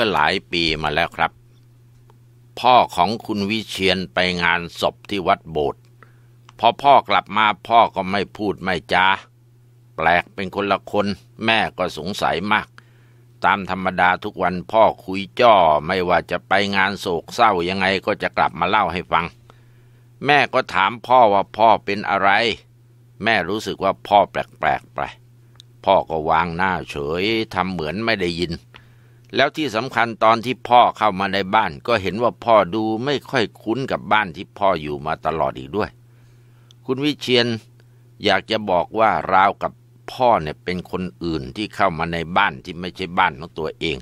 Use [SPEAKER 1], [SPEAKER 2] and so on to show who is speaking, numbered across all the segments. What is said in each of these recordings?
[SPEAKER 1] ื่อหลายปีมาแล้วครับ พ่อของคุณวิเชียนไปงานศพที่วัดโบสถ์พอพ่อกลับมาพ่อก็ไม่พูดไม่จาแปลกเป็นคนละคน แม่ก็สงสัยมาก ตามธรรมดาทุกวันพ่อคุยจ้อไม่ว่าจะไปงานโศกเศร้ายังไงก็จะกลับมาเล่าให้ฟัง แม่ก็ถามพ่อว่าพ่อเป็นอะไร แม่รู้สึกว่าพ่อแปลกๆไปพ่อก็วางหน้าเฉยทำเหมือนไม่ได้ยินแล้วที่สำคัญตอนที่พ่อเข้ามาในบ้านก็เห็นว่าพ่อดูไม่ค่อยคุ้นกับบ้านที่พ่ออยู่มาตลอดอีกด้วย คุณวิเชียนอยากจะบอกว่าราวกับพ่อเนี่ยเป็นคนอื่นที่เข้ามาในบ้านที่ไม่ใช่บ้านของตัวเอง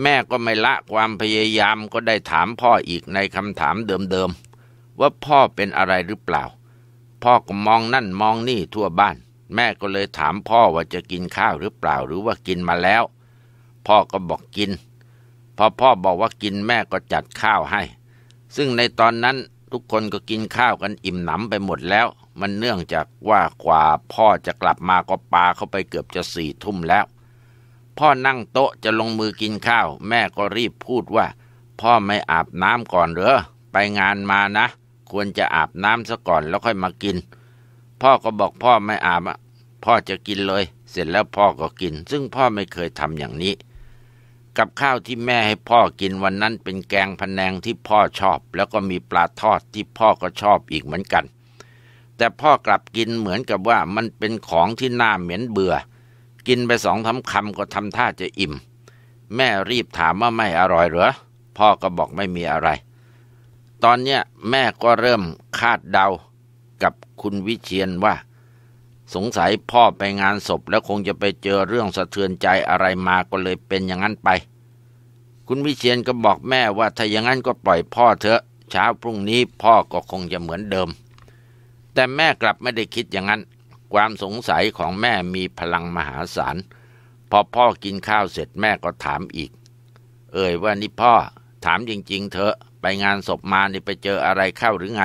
[SPEAKER 1] แม่ก็ไม่ละความพยายามก็ได้ถามพ่ออีกในคำถามเดิมๆ ว่าพ่อเป็นอะไรหรือเปล่า พ่อก็มองนั่นมองนี่ทั่วบ้าน แม่ก็เลยถามพ่อว่าจะกินข้าวหรือเปล่าหรือว่ากินมาแล้วพ่อก็บอกกิน พอพ่อบอกว่ากินแม่ก็จัดข้าวให้ ซึ่งในตอนนั้นทุกคนก็กินข้าวกันอิ่มหนำไปหมดแล้ว มันเนื่องจากว่ากว่าพ่อจะกลับมาก็ปาเข้าไปเกือบจะสี่ทุ่มแล้ว พ่อนั่งโต๊ะจะลงมือกินข้าว แม่ก็รีบพูดว่า พ่อไม่อาบน้ำก่อนเหรอ ไปงานมานะ ควรจะอาบน้ำซะก่อนแล้วค่อยมากิน พ่อก็บอกพ่อไม่อาบอ่ะ พ่อจะกินเลย เสร็จแล้วพ่อก็กิน ซึ่งพ่อไม่เคยทำอย่างนี้กับข้าวที่แม่ให้พ่อกินวันนั้นเป็นแกงพันแนงที่พ่อชอบแล้วก็มีปลาทอดที่พ่อก็ชอบอีกเหมือนกัน แต่พ่อกลับกินเหมือนกับว่า มันเป็นของที่น่าเหม็นเบื่อ กินไปสองทำคำก็ทำท่าจะอิ่ม แม่รีบถามว่าไม่อร่อยหรอพ่อก็บอกไม่มีอะไร ตอนเนี้ยแม่ก็เริ่มคาดเดา กับคุณวิเชียนว่าสงสัยพ่อไปงานศพแล้วคงจะไปเจอเรื่องสะเทือนใจอะไรมาก็เลยเป็นอย่างนั้นไป คุณวิเชียนก็บอกแม่ว่าถ้าอย่างนั้นก็ปล่อยพ่อเถอะ เช้าพรุ่งนี้พ่อก็คงจะเหมือนเดิม แต่แม่กลับไม่ได้คิดอย่างนั้น ความสงสัยของแม่มีพลังมหาศาล พอพ่อกินข้าวเสร็จแม่ก็ถามอีก เอ่ยว่านี่พ่อถามจริงๆเถอะไปงานศพมานี่ไปเจออะไรเข้าหรือไง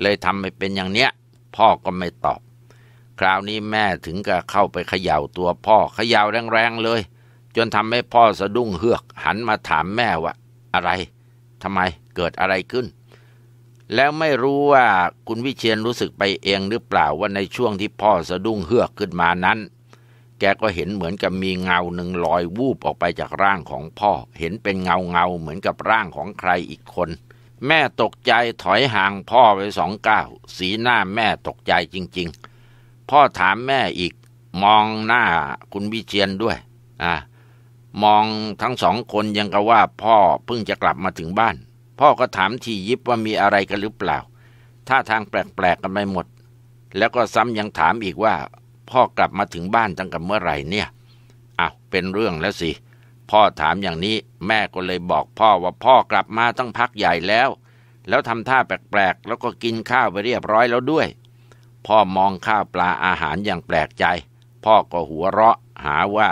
[SPEAKER 1] เลยทำไม่เป็นอย่างเนี้ย พ่อก็ไม่ตอบคราวนี้แม่ถึงกับเข้าไปเขย่าตัวพ่อเขย่าแรงๆเลย จนทำให้พ่อสะดุ้งเฮือก หันมาถามแม่ว่าอะไรทำไมเกิดอะไรขึ้น แล้วไม่รู้ว่าคุณวิเชียนรู้สึกไปเองหรือเปล่าว่าในช่วงที่พ่อสะดุ้งเฮือกขึ้นมานั้น แกก็เห็นเหมือนกับมีเงาหนึ่งลอยวูบออกไปจากร่างของพ่อ เห็นเป็นเงาเงาเหมือนกับร่างของใครอีกคน แม่ตกใจถอยห่างพ่อไปสองก้าวสีหน้าแม่ตกใจจริงๆพ่อถามแม่อีกมองหน้าคุณวิเชียนด้วย อ่ะมองทั้งสองคนยังกะว่า พ่อเพิ่งจะกลับมาถึงบ้าน พ่อก็ถามทียิบว่ามีอะไรกันหรือเปล่าท่าทางแปลกๆกันไปหมด แล้วก็ซ้ำยังถามอีกว่า พ่อกลับมาถึงบ้านตั้งแต่เมื่อไหร่เนี่ยอ้าวเป็นเรื่องแล้วสิพ่อถามอย่างนี้แม่ก็เลยบอกพ่อว่าพ่อกลับมาตั้งพักใหญ่แล้ว แล้วทำท่าแปลกๆแล้วก็กินข้าวไปเรียบร้อยแล้วด้วยพ่อมองข้าวปลาอาหารอย่างแปลกใจ พ่อก็หัวเราะ หาว่า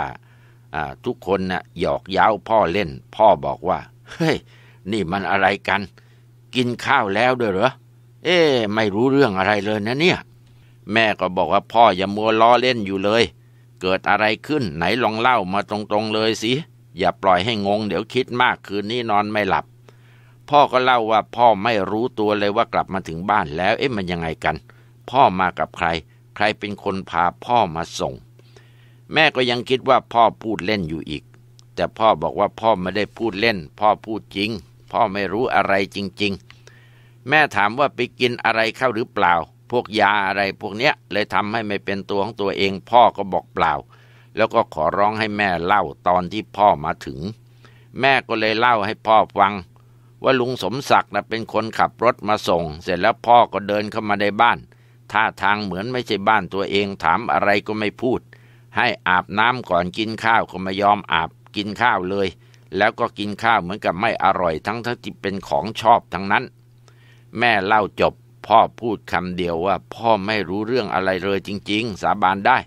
[SPEAKER 1] ทุกคนนะ่ะหยอกเย้าพ่อเล่น พ่อบอกว่าเฮ้ยนี่มันอะไรกัน กินข้าวแล้วด้วยเหรอเอ๊ไม่รู้เรื่องอะไรเลยนะเนี่ย แม่ก็บอกว่าพ่ออย่ามัวล้อเล่นอยู่เลย เกิดอะไรขึ้น ไหนลองเล่ามาตรงๆเลยสิอย่าปล่อยให้งงเดี๋ยวคิดมากคืนนี้นอนไม่หลับ พ่อก็เล่าว่าพ่อไม่รู้ตัวเลยว่ากลับมาถึงบ้านแล้ว เอ๊ะมันยังไงกันพ่อมากับใคร ใครเป็นคนพาพ่อมาส่ง แม่ก็ยังคิดว่าพ่อพูดเล่นอยู่อีก แต่พ่อบอกว่าพ่อไม่ได้พูดเล่น พ่อพูดจริง พ่อไม่รู้อะไรจริงๆ แม่ถามว่าไปกินอะไรเข้าหรือเปล่า พวกยาอะไรพวกเนี้ยเลยทำให้ไม่เป็นตัวของตัวเอง พ่อก็บอกเปล่า แล้วก็ขอร้องให้แม่เล่าตอนที่พ่อมาถึง แม่ก็เลยเล่าให้พ่อฟัง ว่าลุงสมศักดิ์นะเป็นคนขับรถมาส่ง เสร็จแล้วพ่อก็เดินเข้ามาในบ้านท่าทางเหมือนไม่ใช่บ้านตัวเองถามอะไรก็ไม่พูด ให้อาบน้ำก่อนกินข้าวก็ไม่ยอมอาบกินข้าวเลย แล้วก็กินข้าวเหมือนกับไม่อร่อย ทั้งที่เป็นของชอบทั้งนั้น แม่เล่าจบพ่อพูดคำเดียวว่าพ่อไม่รู้เรื่องอะไรเลยจริงๆสาบานได้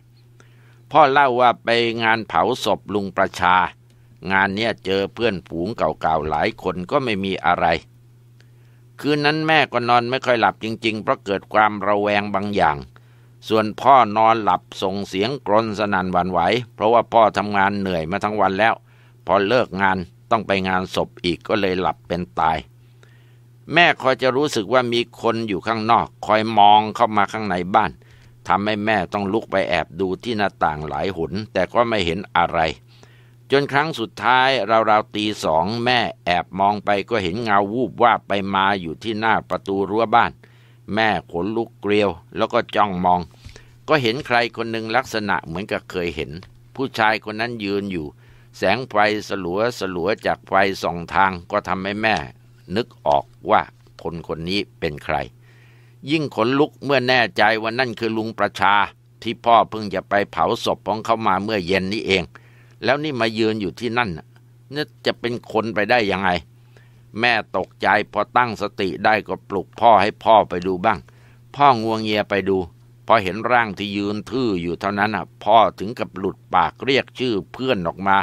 [SPEAKER 1] พ่อเล่าว่าไปงานเผาศพลุงประชา งานเนี้ยเจอเพื่อนผูงเก่าๆหลายคนก็ไม่มีอะไรคืนนั้นแม่ก็นอนไม่ค่อยหลับจริง ๆ เพราะเกิดความระแวงบางอย่าง ส่วนพ่อนอนหลับส่งเสียงกรนสนั่นหวั่นไหวเพราะว่าพ่อทำงานเหนื่อยมาทั้งวันแล้ว พอเลิกงานต้องไปงานศพอีกก็เลยหลับเป็นตาย แม่คอยจะรู้สึกว่ามีคนอยู่ข้างนอกคอยมองเข้ามาข้างในบ้านทำให้แม่ต้องลุกไปแอบดูที่หน้าต่างหลายหนแต่ก็ไม่เห็นอะไรจนครั้งสุดท้ายราวาตีสองแม่แอบมองไปก็เห็นเงาวูบว่าไปมาอยู่ที่ หน้า ประตูรั้วบ้าน แม่ ขน ลุกเกลียวแล้วก็จ้องมอง ก็เห็นใครคนหนึ่งลักษณะเหมือนกับเคยเห็น ผู้ชายคนนั้นยืนอยู่ แสงไฟสลัวสลัวจากไฟ ส่อง ทางก็ทำให้แม่ นึกออกว่าคนคนนี้เป็นใคร ยิ่งขนลุกเมื่อแน่ใจว่านั่นคือลุงประชา ที่พ่อเพิ่งจะไปเผาศพของเขามาเมื่อเย็นนี้เองแล้วนี่มายืนอยู่ที่นั่นนี่จะเป็นคนไปได้ยังไง แม่ตกใจพอตั้งสติได้ก็ปลุกพ่อให้พ่อไปดูบ้าง พ่องวงเงียไปดู พอเห็นร่างที่ยืนทื่ออยู่เท่านั้นอ่ะ พ่อถึงกับหลุดปากเรียกชื่อเพื่อนออกมา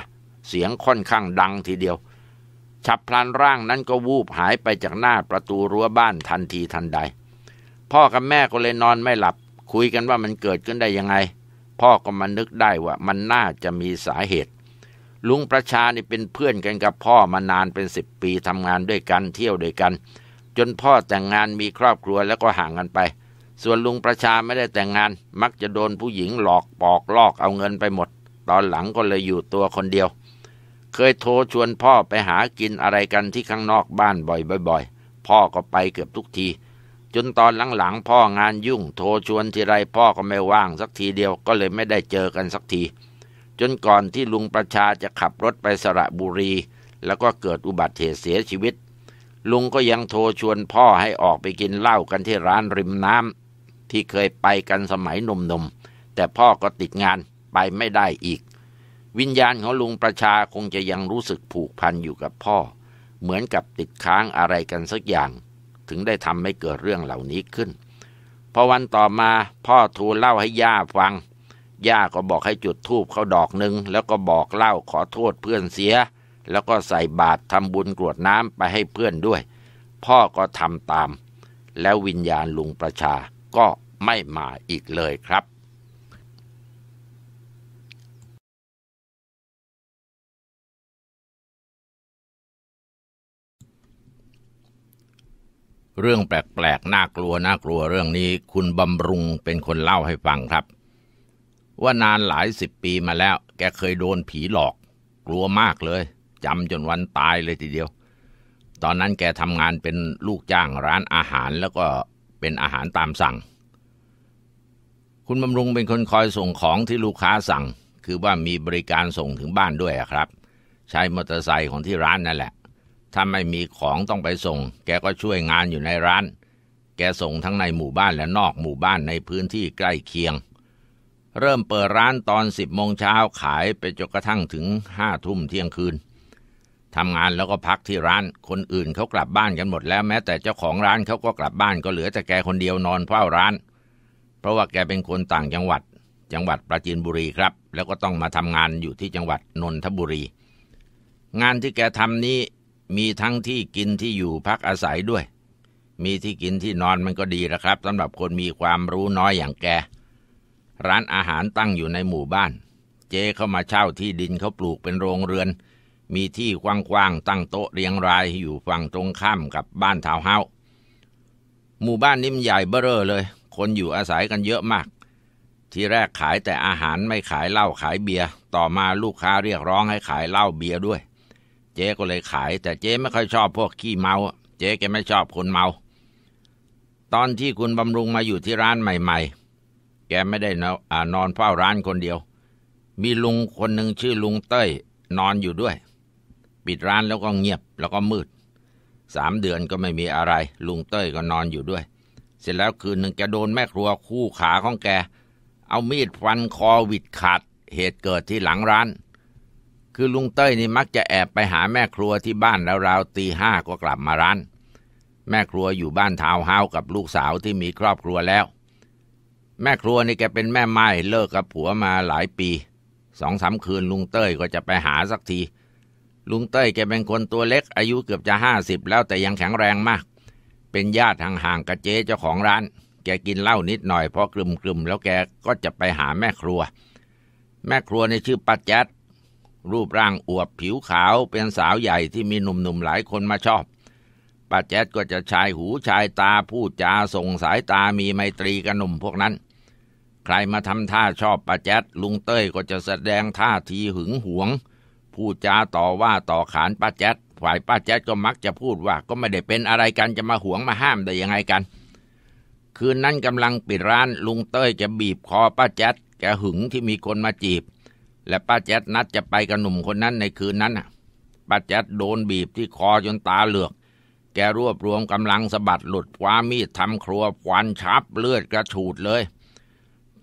[SPEAKER 1] เสียงค่อนข้างดังทีเดียว ฉับพลันร่างนั้นก็วูบหายไปจากหน้าประตูรั้วบ้านทันทีทันใด พ่อกับแม่ก็เลยนอนไม่หลับ คุยกันว่ามันเกิดขึ้นได้ยังไงพ่อก็มานึกได้ว่ามันน่าจะมีสาเหตุ ลุงประชานี่เป็นเพื่อนกันกับพ่อมานานเป็นสิบปีทำงานด้วยกันเที่ยวด้วยกัน จนพ่อแต่งงานมีครอบครัวแล้วก็ห่างกันไป ส่วนลุงประชาไม่ได้แต่งงาน มักจะโดนผู้หญิงหลอกปอกลอกเอาเงินไปหมด ตอนหลังก็เลยอยู่ตัวคนเดียว เคยโทรชวนพ่อไปหากินอะไรกันที่ข้างนอกบ้านบ่อยๆพ่อก็ไปเกือบทุกทีจนตอนหลังๆพ่องานยุ่งโทรชวนทีไรพ่อก็ไม่ว่างสักทีเดียวก็เลยไม่ได้เจอกันสักที จนก่อนที่ลุงประชาจะขับรถไปสระบุรีแล้วก็เกิดอุบัติเหตุเสียชีวิต ลุงก็ยังโทรชวนพ่อให้ออกไปกินเหล้ากันที่ร้านริมน้ำที่เคยไปกันสมัยหนุ่มๆแต่พ่อก็ติดงานไปไม่ได้อีก วิญญาณของลุงประชาคงจะยังรู้สึกผูกพันอยู่กับพ่อ เหมือนกับติดค้างอะไรกันสักอย่างถึงได้ทำให้เกิดเรื่องเหล่านี้ขึ้น พอวันต่อมาพ่อทูลเล่าให้ย่าฟัง ย่าก็บอกให้จุดธูปเขาดอกหนึ่งแล้วก็บอกเล่าขอโทษเพื่อนเสีย แล้วก็ใส่บาตรทำบุญกรวดน้ำไปให้เพื่อนด้วย พ่อก็ทำตาม แล้ววิญญาณลุงประชาก็ไม่มาอีกเลยครับเรื่องแปลกๆน่ากลัวน่ากลัวเรื่องนี้คุณบำรุงเป็นคนเล่าให้ฟังครับ ว่านานหลายสิบปีมาแล้วแกเคยโดนผีหลอก กลัวมากเลยจำจนวันตายเลยทีเดียว ตอนนั้นแกทำงานเป็นลูกจ้างร้านอาหารแล้วก็เป็นอาหารตามสั่ง คุณบำรุงเป็นคนคอยส่งของที่ลูกค้าสั่ง คือว่ามีบริการส่งถึงบ้านด้วยครับ ใช้มอเตอร์ไซค์ของที่ร้านนั่นแหละถ้าไม่มีของต้องไปส่ง แกก็ช่วยงานอยู่ในร้าน แกส่งทั้งในหมู่บ้านและนอกหมู่บ้านในพื้นที่ใกล้เคียง เริ่มเปิดร้านตอนสิบโมงเช้าขายไปจนกระทั่งถึงห้าทุ่มเที่ยงคืน ทำงานแล้วก็พักที่ร้าน คนอื่นเขากลับบ้านกันหมดแล้วแม้แต่เจ้าของร้านเขาก็กลับบ้านก็เหลือแต่แกคนเดียวนอนเฝ้าร้าน เพราะว่าแกเป็นคนต่างจังหวัด จังหวัดปราจีนบุรีครับ แล้วก็ต้องมาทำงานอยู่ที่จังหวัดนนทบุรี งานที่แกทำนี้มีทั้งที่กินที่อยู่พักอาศัยด้วย มีที่กินที่นอนมันก็ดีนะครับสำหรับคนมีความรู้น้อยอย่างแก ร้านอาหารตั้งอยู่ในหมู่บ้าน เจ๊เข้ามาเช่าที่ดินเขาปลูกเป็นโรงเรือน มีที่กว้างๆตั้งโต๊ะเรียงรายอยู่ฝั่งตรงข้ามกับบ้านทาวเฮาหมู่บ้านนิ่มใหญ่เบ้อเร่อเลย คนอยู่อาศัยกันเยอะมาก ที่แรกขายแต่อาหารไม่ขายเหล้าขายเบียร์ต่อมาลูกค้าเรียกร้องให้ขายเหล้าเบียร์ด้วยจ๊ก็เลยขาย แต่เจ๊ไม่ค่อยชอบพวกขี้เมา เจ๊แกไม่ชอบคนเมา ตอนที่คุณบำรุงมาอยู่ที่ร้านใหม่ ๆ แกไม่ได้นอนเฝ้าร้านคนเดียว มีลุงคนหนึ่งชื่อลุงเต้ยนอนอยู่ด้วยปิดร้านแล้วก็เงียบแล้วก็มืดสามเดือนก็ไม่มีอะไร ลุงเต้ยก็นอนอยู่ด้วย เสร็จแล้วคืนหนึ่งแกโดนแม่ครัวคู่ขาของแก เอามีดฟันคอวิดขาดเหตุเกิดที่หลังร้านคือลุงเต้ยนี่มักจะแอบไปหาแม่ครัวที่บ้านแล้วราวตีห้าก็กลับมาร้าน แม่ครัวอยู่บ้านทาวเฮากับลูกสาวที่มีครอบครัวแล้ว แม่ครัวนี่แกเป็นแม่ไม้เลิกกับผัวมาหลายปีสองสาคืนลุงเต้ยก็จะไปหาสักที ลุงเต้ยแกเป็นคนตัวเล็ก อายุเกือบจะห้าสิบแล้วแต่ยังแข็งแรงมาก เป็นญาติห่างๆกับเจ๊เจ้าของร้าน แกกินเหล้านิดหน่อยเพราะกลุ่มๆแล้วแกก็จะไปหาแม่ครัว แม่ครัวในชื่อปัาจัดรูปร่างอวบผิวขาวเป็นสาวใหญ่ที่มีหนุ่มๆหลายคนมาชอบป้าแจ๊ดก็จะชายหูชายตาพูดจาส่งสายตามีไมตรีกับหนุ่มพวกนั้น ใครมาทำท่าชอบป้าแจ๊ดลุงเต้ยก็จะแสดงท่าทีหึงหวง พูดจาต่อว่าต่อขานป้าแจ๊ดฝ่ายป้าแจ๊ดก็มักจะพูดว่าก็ไม่ได้เป็นอะไรกันจะมาหวงมาห้ามได้ยังไงกัน คืนนั้นกำลังปิดร้าน ลุงเต้ยจะบีบคอป้าแจ๊ดแกหึงที่มีคนมาจีบและป้าแจ๊ดนัดจะไปกับหนุ่มคนนั้นในคืนนั้นน่ะป้าแจ๊ดโดนบีบที่คอจนตาเหลือกแกรวบรวมกำลังสะบัดหลุดคว้ามีดทำครัวควันชับเลือดกระฉูดเลย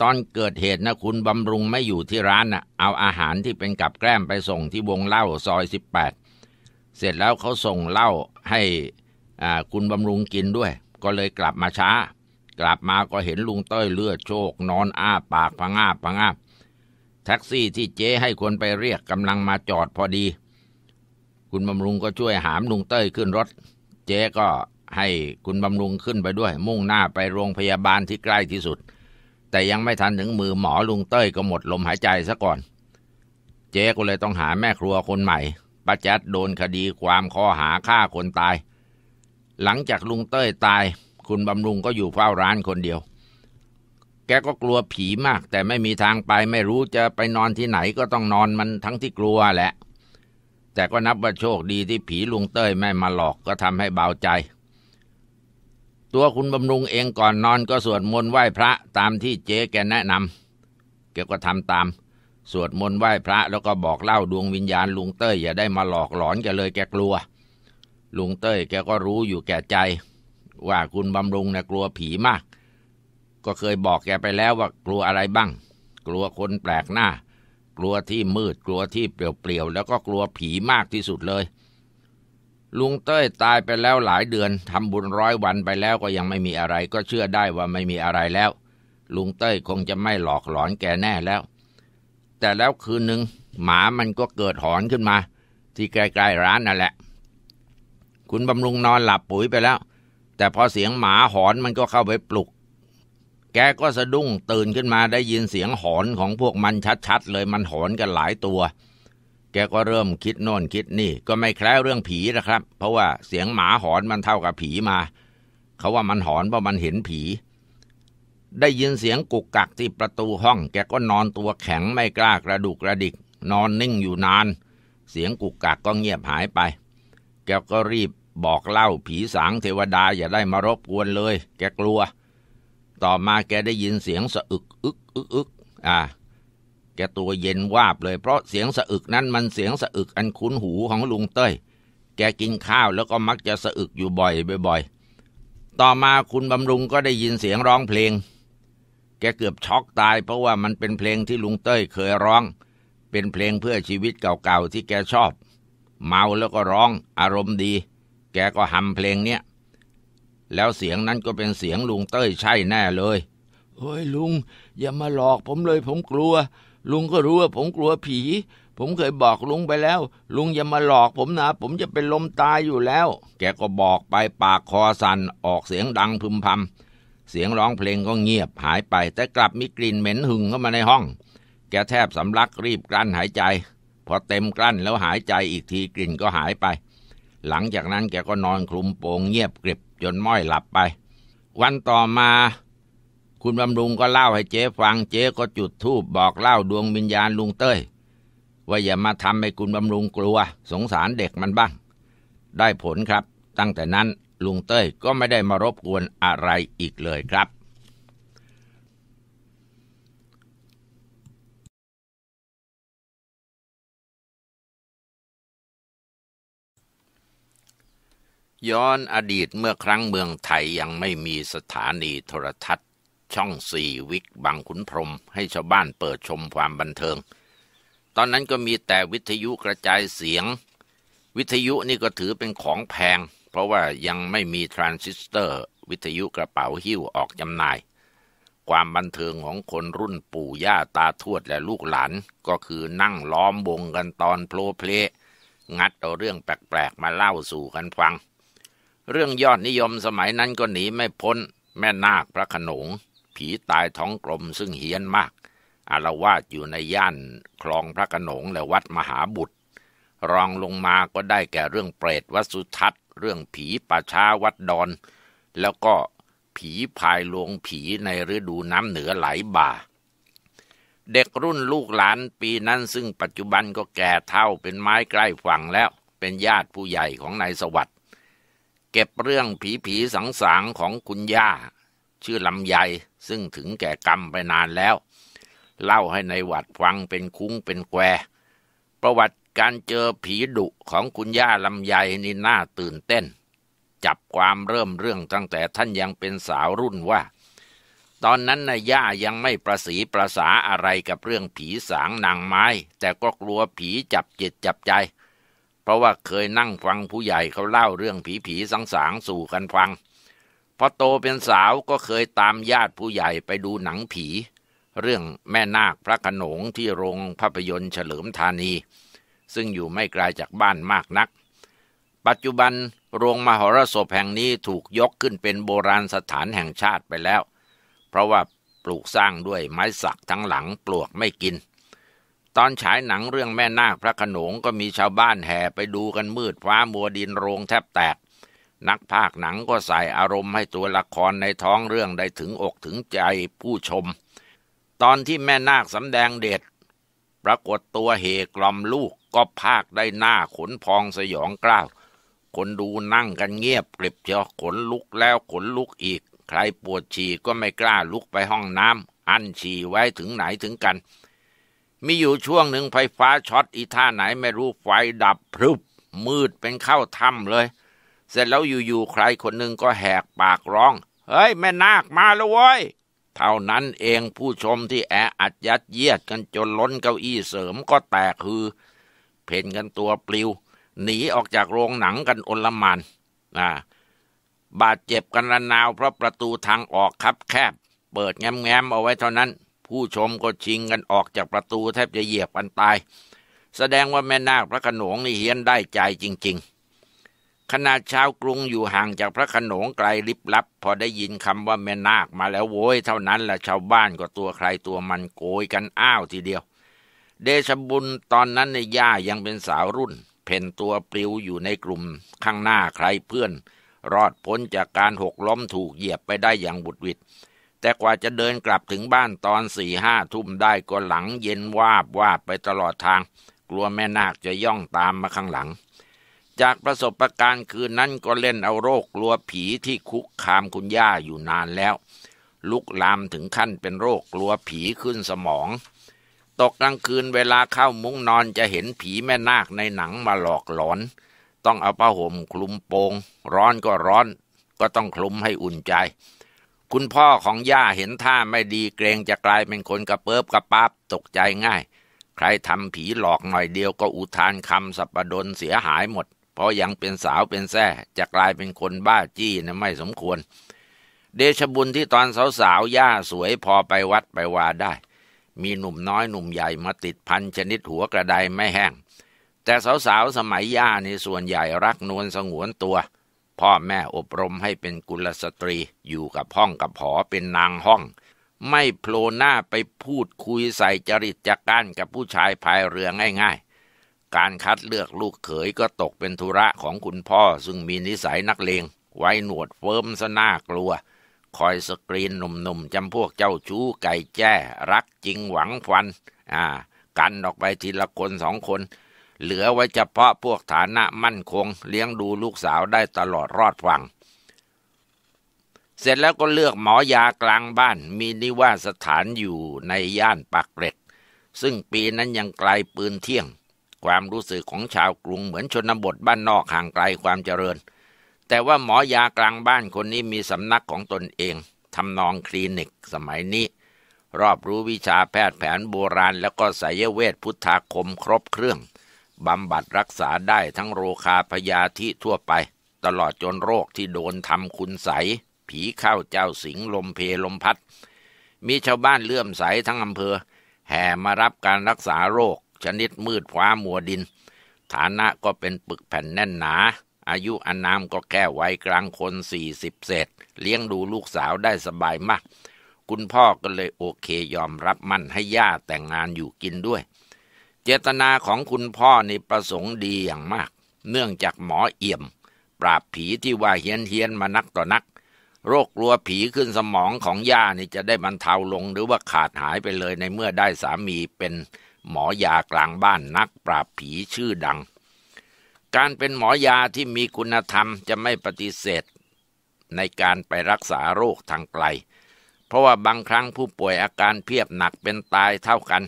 [SPEAKER 1] ตอนเกิดเหตุนะคุณบำรุงไม่อยู่ที่ร้านนะ่ะเอาอาหารที่เป็นกับแกล้มไปส่งที่วงเล่าซอยสิบแปดเสร็จแล้วเขาส่งเหล้าให้คุณบำรุงกินด้วย ก็เลยกลับมาช้า กลับมาก็เห็นลุงเต้ยเลือดโชกนอนอ้าปากพังาบพังาบแท็กซี่ที่เจ๊ให้คนไปเรียกกำลังมาจอดพอดี คุณบำรุงก็ช่วยหามลุงเต้ยขึ้นรถ เจ๊ก็ให้คุณบำรุงขึ้นไปด้วยมุ่งหน้าไปโรงพยาบาลที่ใกล้ที่สุด แต่ยังไม่ทันถึงมือหมอลุงเต้ยก็หมดลมหายใจซะก่อน เจ๊ก็เลยต้องหาแม่ครัวคนใหม่ป้าจัดโดนคดีความข้อหาฆ่าคนตาย หลังจากลุงเต้ยตาย คุณบำรุงก็อยู่เฝ้าร้านคนเดียวแกก็กลัวผีมาก แต่ไม่มีทางไปไม่รู้จะไปนอนที่ไหนก็ต้องนอนมันทั้งที่กลัวแหละแต่ก็นับว่าโชคดีที่ผีลุงเต้ยไม่มาหลอกก็ทำให้เบาใจ ตัวคุณบำรุงเองก่อนนอนก็สวดมนต์ไหว้พระตามที่เจ๊แกแนะนำแกก็ทำตามสวดมนต์ไหว้พระแล้วก็บอกเล่าดวงวิญญาณลุงเต้ยอย่าได้มาหลอกหลอนแกเลย แกกลัว ลุงเต้ย แกก็รู้อยู่แก่ใจ ว่าคุณบำรุงนะ่ะกลัวผีมากก็เคยบอกแกไปแล้วว่ากลัวอะไรบ้าง กลัวคนแปลกหน้า กลัวที่มืดกลัวที่เปลี่ยวๆแล้วก็กลัวผีมากที่สุดเลย ลุงเต้ยตายไปแล้วหลายเดือนทำบุญร้อยวันไปแล้วก็ยังไม่มีอะไร ก็เชื่อได้ว่าไม่มีอะไรแล้ว ลุงเต้ยคงจะไม่หลอกหลอนแกแน่แล้ว แต่แล้วคืนหนึ่ง หมามันก็เกิดหอนขึ้นมา ที่ใกล้ๆร้านนั่นแหละคุณบำรุงนอนหลับปุ๋ยไปแล้ว แต่พอเสียงหมาหอนมันก็เข้าไปปลุกแกก็สะดุ้งตื่นขึ้นมาได้ยินเสียงหอนของพวกมันชัดๆ เลยมันหอนกันหลายตัว แกก็เริ่มคิดโน่นคิดนี่ก็ไม่แคล้วเรื่องผีนะครับ เพราะว่าเสียงหมาหอนมันเท่ากับผีมา เขาว่ามันหอนเพราะมันเห็นผี ได้ยินเสียงกุกกักที่ประตูห้อง แกก็นอนตัวแข็งไม่กล้ากระดุกกระดิก นอนนิ่งอยู่นาน เสียงกุกกักก็เงียบหายไป แกก็รีบบอกเล่าผีสางเทวดาอย่าได้มารบกวนเลย แกกลัวต่อมาแกได้ยินเสียงสะอึก อึกอึกอึกอ่า แกตัวเย็นวาบเลยเพราะเสียงสะอึกนั้นมันเสียงสะอึกอันคุ้นหูของลุงเต้ย แกกินข้าวแล้วก็มักจะสะอึกอยู่บ่อยบ่อยต่อมาคุณบำรุงก็ได้ยินเสียงร้องเพลง แกเกือบช็อกตายเพราะว่ามันเป็นเพลงที่ลุงเต้ย เคยร้อง เป็นเพลงเพื่อชีวิตเก่าๆที่แกชอบ เมาแล้วก็ร้อง อารมณ์ดี แกก็หำเพลงเนี้ยแล้วเสียงนั้นก็เป็นเสียงลุงเต้ยใช่แน่เลยเฮ้ยลุง อย่ามาหลอกผมเลยผมกลัว ลุงก็รู้ว่าผมกลัวผี ผมเคยบอกลุงไปแล้วลุงอย่ามาหลอกผมนะ ผมจะเป็นลมตายอยู่แล้ว แกก็บอกไปปากคอสัน่นออกเสียงดังพึมพำเสียงร้องเพลงก็เงียบหายไป แต่กลับมีกลิ่นเหม็นหึงเข้ามาในห้อง แกแทบสำลักรีบกลั้นหายใจพอเต็มกลั้นแล้วหายใจอีกทีกลิ่นก็หายไปหลังจากนั้นแกก็นอนคลุมโปงเงียบกริบจนม้อยหลับไป วันต่อมาคุณบำรุงก็เล่าให้เจ๊ฟังเจ๊ก็จุดธูปบอกเล่าดวงวิญญาณลุงเต้ย ว่าอย่ามาทำให้คุณบำรุงกลัวสงสารเด็กมันบ้าง ได้ผลครับ ตั้งแต่นั้นลุงเต้ยก็ไม่ได้มารบกวนอะไรอีกเลยครับย้อนอดีตเมื่อครั้งเมืองไทยยังไม่มีสถานีโทรทัศน์ ช่องสี่วิกบางขุนพรมให้ชาวบ้านเปิดชมความบันเทิง ตอนนั้นก็มีแต่วิทยุกระจายเสียง วิทยุนี่ก็ถือเป็นของแพง เพราะว่ายังไม่มีทรานซิสเตอร์ วิทยุกระเป๋าหิ้วออกจำหน่าย ความบันเทิงของคนรุ่นปู่ย่าตาทวดและลูกหลาน ก็คือนั่งล้อมวงกันตอนโพลเพลงัดเอาเรื่องแปลกๆมาเล่าสู่กันฟังเรื่องยอดนิยมสมัยนั้นก็หนีไม่พ้นแม่นาคพระขนง ผีตายท้องกลมซึ่งเฮี้ยนมากอารวาสอยู่ในย่านคลองพระขนงและวัดมหาบุตร รองลงมาก็ได้แก่เรื่องเปรตวัดสุทัศน์ เรื่องผีป่าช้าวัดดอน แล้วก็ผีพายลวงผีในฤดูน้ำเหนือไหลบ่า เด็กรุ่นลูกหลานปีนั้นซึ่งปัจจุบันก็แก่เท่าเป็นไม้ใกล้ฝั่งแล้วเป็นญาติผู้ใหญ่ของนายสวัสดเก็บเรื่องผีผีสังสางของคุณย่า ชื่อลำไยซึ่งถึงแก่กรรมไปนานแล้ว เล่าให้ในวัดฟังเป็นคุ้งเป็นแควประวัติการเจอผีดุของคุณย่าลำไยนี่น่าตื่นเต้น จับความเริ่มเรื่องตั้งแต่ท่านยังเป็นสาวรุ่นว่า ตอนนั้นนายย่ายังไม่ประสีประสาอะไรกับเรื่องผีสางนางไม้ แต่ก็กลัวผีจับจิตจับใจเพราะว่าเคยนั่งฟังผู้ใหญ่เขาเล่าเรื่องผีผีสังสางสู่กันฟังพอโตเป็นสาวก็เคยตามญาติผู้ใหญ่ไปดูหนังผี เรื่องแม่นาคพระขนงที่โรงภาพยนตร์เฉลิมธานี ซึ่งอยู่ไม่ไกลาจากบ้านมากนัก ปัจจุบันโรงมหรสพแห่งนี้ถูกยกขึ้นเป็นโบราณสถานแห่งชาติไปแล้ว เพราะว่าปลูกสร้างด้วยไม้สักทั้งหลังปลวกไม่กินตอนฉายหนังเรื่องแม่นาคพระขนงก็มีชาวบ้านแห่ไปดูกันมืดฟ้ามัวดินโรงแทบแตก นักภาคหนังก็ใส่อารมณ์ให้ตัวละครในท้องเรื่องได้ถึงอกถึงใจผู้ชม ตอนที่แม่นาคสำแดงเด็ด ปรากฏตัวเหกลอมลูกก็ภาคได้หน้าขนพองสยองกล้าวคนดูนั่งกันเงียบกริบเชียวขนลุกแล้วขนลุกอีก ใครปวดฉี่ก็ไม่กล้าลุกไปห้องน้ำอันฉี่ไว้ถึงไหนถึงกันมีอยู่ช่วงหนึ่งไฟฟ้าช็อตอีท่าไหนไม่รู้ไฟดับพรึบมืดเป็นเข้าถ้ำเลย เสร็จแล้วอยู่ๆใครคนหนึ่งก็แหกปากร้อง เฮ้ยแม่นาคมาแล้วเว้ยเท่านั้นเองผู้ชมที่แออัดยัดเยียดกันจนล้นเก้าอี้เสริมก็แตกคือ เพ่นกันตัวปลิว หนีออกจากโรงหนังกันอนละมันนะบาดเจ็บกันระนาวเพราะประตูทางออกคับแคบ เปิดแง้มๆเอาไว้เท่านั้นผู้ชมก็ชิงกันออกจากประตูแทบจะเหยียบกันตาย แสดงว่าแม่นาคพระขนงนี่เฮี้ยนได้ใจจริง ๆ ขนาดชาวกรุงอยู่ห่างจากพระขนงไกลลิบลับ พอได้ยินคำว่าแม่นาคมาแล้วโว้ยเท่านั้นแหละชาวบ้านก็ตัวใครตัวมันโกยกันอ้าวทีเดียว เดชบุญตอนนั้นในย่ายังเป็นสาวรุ่น เพ่นตัวปลิวอยู่ในกลุ่มข้างหน้าใครเพื่อนรอดพ้นจากการหกล้มถูกเหยียบไปได้อย่างบุดวิดแต่กว่าจะเดินกลับถึงบ้านตอนสี่ห้าทุ่มได้ก็หลังเย็นวาบวาบไปตลอดทาง กลัวแม่นาคจะย่องตามมาข้างหลัง จากประสบะการณ์คืนนั้นก็เล่นเอาโรคกลัวผีที่คุกคามคุณย่าอยู่นานแล้ว ลุกลามถึงขั้นเป็นโรคกลัวผีขึ้นสมอง ตกกลางคืนเวลาเข้ามุ้งนอนจะเห็นผีแม่นาคในหนังมาหลอกหลอน ต้องเอาผ้าห่มคลุมโปงร้อนก็ร้อน ก็ต้องคลุมให้อุ่นใจคุณพ่อของย่าเห็นท่าไม่ดีเกรงจะกลายเป็นคนกระเปิบกระปับตกใจง่าย ใครทำผีหลอกหน่อยเดียวก็อุทานคำสับปดนเสียหายหมดเพราะยังเป็นสาวเป็นแท้จะกลายเป็นคนบ้าจี้นะไม่สมควร เดชบุญที่ตอนสาวๆย่าสวยพอไปวัดไปวาได้ มีหนุ่มน้อยหนุ่มใหญ่มาติดพันชนิดหัวกระไดไม่แห้ง แต่สาวๆสมัยย่านี่ส่วนใหญ่รักนวลสงวนตัวพ่อแม่อบรมให้เป็นกุลสตรีอยู่กับห้องกับหอเป็นนางห้อง ไม่โผล่หน้าไปพูดคุยใส่จริตจักก้านกับผู้ชายภายเรือง่ายๆ การคัดเลือกลูกเขยก็ตกเป็นธุระของคุณพ่อซึ่งมีนิสัยนักเลง ไว้หนวดเฟิร์มสน่ากลัว คอยสกรีนหนุ่มๆจำพวกเจ้าชู้ไก่แจ้ รักจริงหวังฟัน อ่า กันออกไปทีละคนสองคนเหลือไว้เฉพาะพวกฐานะมั่นคงเลี้ยงดูลูกสาวได้ตลอดรอดฟัง เสร็จแล้วก็เลือกหมอยากลางบ้าน มีนิวาสถานอยู่ในย่านปักเกร็ดซึ่งปีนั้นยังไกลปืนเที่ยง ความรู้สึกของชาวกรุงเหมือนชนบทบ้านนอกห่างไกลความเจริญ แต่ว่าหมอยากลางบ้านคนนี้มีสำนักของตนเองทำนองคลินิกสมัยนี้ รอบรู้วิชาแพทย์แผนโบราณแล้วก็สายเวทพุทธาคมครบเครื่องบำบัดรักษาได้ทั้งโรคาพยาธิทั่วไป ตลอดจนโรคที่โดนทำคุณใส ผีเข้าเจ้าสิงลมเพลมพัด มีชาวบ้านเลื่อมใสทั้งอำเภอ แห่มารับการรักษาโรคชนิดมืดคว้ามัวดิน ฐานะก็เป็นปึกแผ่นแน่นหนา อายุอันามก็แค่ไว้กลางคนสี่สิบเศษ เลี้ยงดูลูกสาวได้สบายมาก คุณพ่อก็เลยโอเคยอมรับมั่นให้ย่าแต่งงานอยู่กินด้วยเจตนาของคุณพ่อในประสงค์ดีอย่างมาก เนื่องจากหมอเอี่ยมปราบผีที่ว่าเฮียนเฮียนมานักต่อนัก โรคกลัวผีขึ้นสมองของย่านี่จะได้บรรเทาลงหรือว่าขาดหายไปเลยในเมื่อได้สามีเป็นหมอยากลางบ้านนักปราบผีชื่อดัง การเป็นหมอยาที่มีคุณธรรมจะไม่ปฏิเสธ ในการไปรักษาโรคทางไกล เพราะว่าบางครั้งผู้ป่วยอาการเพียบหนักเป็นตายเท่ากัน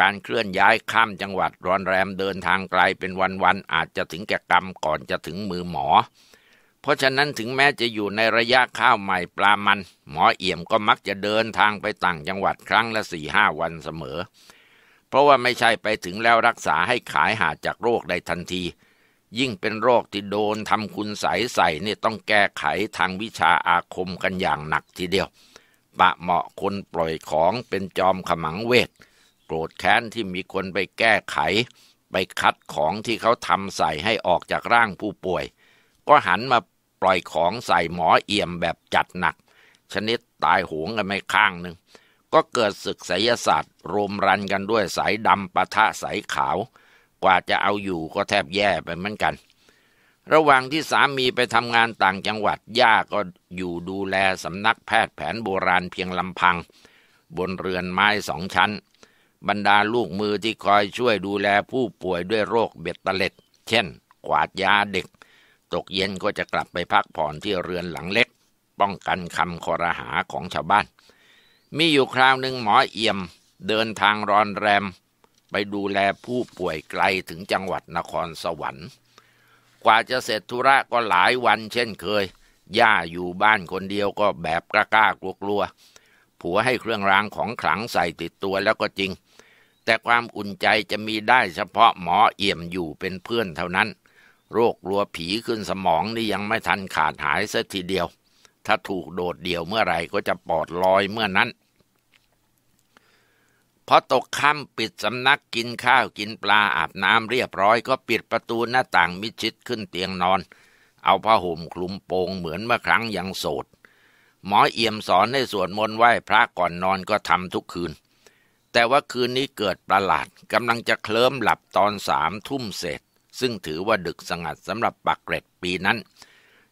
[SPEAKER 1] การเคลื่อนย้ายข้ามจังหวัดรอนแรมเดินทางไกลเป็นวันๆอาจจะถึงแก่กรรมก่อนจะถึงมือหมอ เพราะฉะนั้นถึงแม้จะอยู่ในระยะข้าวใหม่ปลามัน หมอเอี่ยมก็มักจะเดินทางไปต่างจังหวัดครั้งละสี่ห้าวันเสมอ เพราะว่าไม่ใช่ไปถึงแล้วรักษาให้ขายหาจากโรคได้ทันที ยิ่งเป็นโรคที่โดนทำคุณใสใส่เนี่ยต้องแก้ไขทางวิชาอาคมกันอย่างหนักทีเดียวปะเหมาะคนปล่อยของเป็นจอมขมังเวทโกรธแค้นที่มีคนไปแก้ไข ไปคัดของที่เขาทำใส่ให้ออกจากร่างผู้ป่วย ก็หันมาปล่อยของใส่หมอเอี่ยมแบบจัดหนัก ชนิดตายโหงกันไม่ข้างหนึ่ง ก็เกิดศึกไสยศาสตร์รวมรันกันด้วยสายดำปะทะสายขาว กว่าจะเอาอยู่ก็แทบแย่ไปเหมือนกัน ระหว่างที่สามีไปทำงานต่างจังหวัด ย่าก็อยู่ดูแลสำนักแพทย์แผนโบราณเพียงลำพัง บนเรือนไม้สองชั้นบรรดาลูกมือที่คอยช่วยดูแลผู้ป่วยด้วยโรคเบ็ดตะเล็ด เช่น กวาดยาเด็ก ตกเย็นก็จะกลับไปพักผ่อนที่เรือนหลังเล็ก ป้องกันคำคอรหาของชาวบ้าน มีอยู่คราวหนึ่งหมอเอี่ยม เดินทางรอนแรม ไปดูแลผู้ป่วยไกลถึงจังหวัดนครสวรรค์ กว่าจะเสร็จธุระก็หลายวัน เช่นเคย ย่าอยู่บ้านคนเดียวก็แบบกล้ากลัวกลัวผัวให้เครื่องรางของขลังใส่ติดตัวแล้วก็จริงแต่ความอุ่นใจจะมีได้เฉพาะหมอเอี่ยมอยู่เป็นเพื่อนเท่านั้น โรครลัวผีขึ้นสมองนี่ยังไม่ทันขาดหายสัทีเดียว ถ้าถูกโดดเดี่ยวเมื่อไหร่ก็จะปอดลอยเมื่อนั้นพอตกค่ำปิดสำนักกินข้าวกินปลาอาบน้ำเรียบร้อยก็ปิดประตูหน้าต่างมิชิดขึ้นเตียงนอน เอาผ้าห่มคลุมโปงเหมือนเมื่อครั้งยังโสดหมอเอี่ยมสอนให้สวดมนต์ไหว้พระก่อนนอนก็ทำทุกคืนแต่ว่าคืนนี้เกิดประหลาดกำลังจะเคลิ้มหลับตอนสามทุ่มเสร็จ ซึ่งถือว่าดึกสงัดสำหรับปักเกร็ดปีนั้น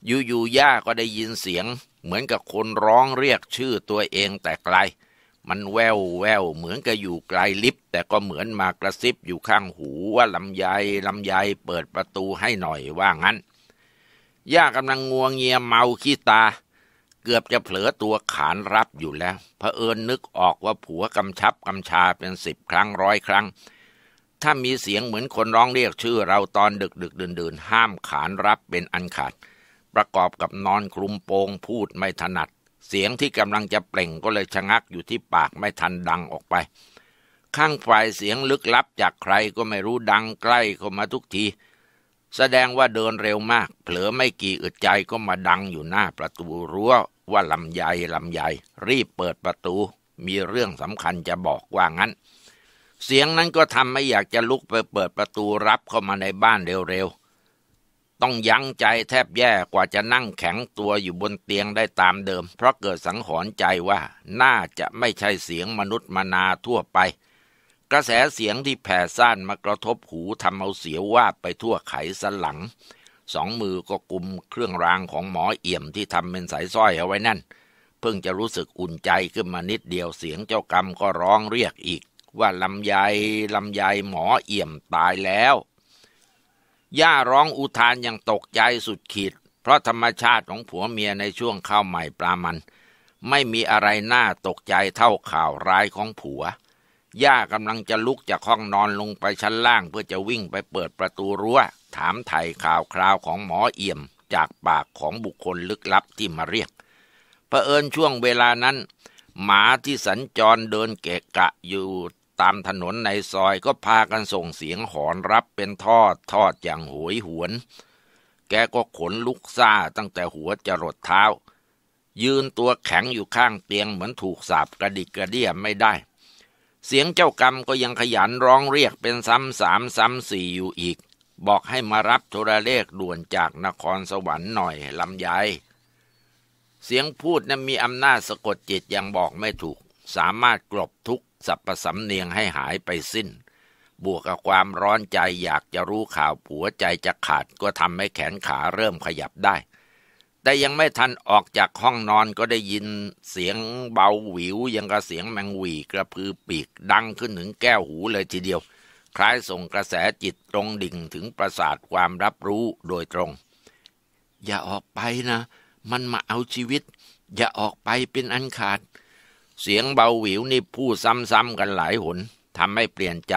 [SPEAKER 1] อยู่ๆย่าก็ได้ยินเสียง เหมือนกับคนร้องเรียกชื่อตัวเองแต่ไกล มันแววแววเหมือนกับอยู่ไกลลิฟแต่ก็เหมือนมากระซิบอยู่ข้างหูว่าลำยายลำยายเปิดประตูให้หน่อยว่างั้น ย่ากำลังงัวงเงียเมาขี้ตาเกือบจะเผลอตัวขานรับอยู่แล้วเผอิญนึกออกว่าผัวกำชับกำชาเป็นสิบครั้งร้อยครั้ง ถ้ามีเสียงเหมือนคนร้องเรียกชื่อ เราตอนดึกดึกดื่นดนห้ามขานรับเป็นอันขาด ประกอบกับนอนคลุมโปงพูดไม่ถนัด เสียงที่กำลังจะเปล่งก็เลยชะงักอยู่ที่ปากไม่ทันดังออกไป ข้างฝ่ายเสียงลึกลับจากใครก็ไม่รู้ดังใกล้เข้ามาทุกที แสดงว่าเดินเร็วมาก เผลอไม่กี่อึดใจก็มาดังอยู่หน้าประตูรั้วว่าลำใหญ่ลำใหญ่รีบเปิดประตู มีเรื่องสำคัญจะบอกว่างั้น เสียงนั้นก็ทำไม่อยากจะลุกไปเปิดประตูรับเข้ามาในบ้านเร็วๆต้องยั้งใจแทบแย่กว่าจะนั่งแข็งตัวอยู่บนเตียงได้ตามเดิม เพราะเกิดสังหรณ์ใจว่า น่าจะไม่ใช่เสียงมนุษย์มนาทั่วไป กระแสเสียงที่แผ่ซ่านมากระทบหูทำเอาเสียวว่าไปทั่วไขสันหลังสองมือก็กุมเครื่องรางของหมอเอี่ยมที่ทำเป็นสายสร้อยเอาไว้นั่น เพิ่งจะรู้สึกอุ่นใจขึ้นมานิดเดียวเสียงเจ้ากรรมก็ร้องเรียกอีก ว่าลำายลำายหมอเอี่ยมตายแล้ว ย่าร้องอุทานอย่างตกใจสุดขีดเพราะธรรมชาติของผัวเมียในช่วงข้าวใหม่ปลามัน ไม่มีอะไรน่าตกใจเท่าข่าวร้ายของผัว ย่ากำลังจะลุกจากห้องนอนลงไปชั้นล่าง เพื่อจะวิ่งไปเปิดประตูรั้วถามไถ่ข่าวคราวของหมอเอี่ยมจาก ปากของบุคคลลึกลับที่มาเรียกเผอิญช่วงเวลานั้น หมาที่สัญจรเดินเกะกะอยู่ตามถนนในซอยก็พา กัน ส่งเสียงหอนรับเป็นทอดทอดอย่างหวยหวน แก ก็ขนลุกซาตั้งแต่หัวจรดเท้า ยืนตัวแข็งอยู่ข้างเตียงเหมือนถูกสาบกระดิกกระเดียมไม่ได้ เสียงเจ้ากรรมก็ยังขยันร้องเรียกเป็นซ้ำสามซ้ำสี่อยู่อีกบอกให้มารับโทรเลข ด่วนจากนครสวรรค์หน่อย ลำยายเสียงพูดนั้นมีอำนาจสะกดจิตยังบอกไม่ถูก สามารถกลบทุกสรรพสำเนียงให้หายไปสิ้น บวกกับความร้อนใจอยากจะรู้ข่าว ผัวใจจะขาดก็ทำให้แขนขาเริ่มขยับได้ แต่ยังไม่ทันออกจากห้องนอนก็ได้ยินเสียงเบาหวิวยังกับเสียงแมงวีกระพือปีก ดังขึ้นถึงแก้วหูเลยทีเดียวคล้ายส่งกระแสจิตตรงดิ่งถึงประสาทความรับรู้โดยตรง อย่าออกไปนะ มันมาเอาชีวิต อย่าออกไปเป็นอันขาด เสียงเบาหวิวนี่พูดซ้ำๆกันหลายหนทำให้เปลี่ยนใจ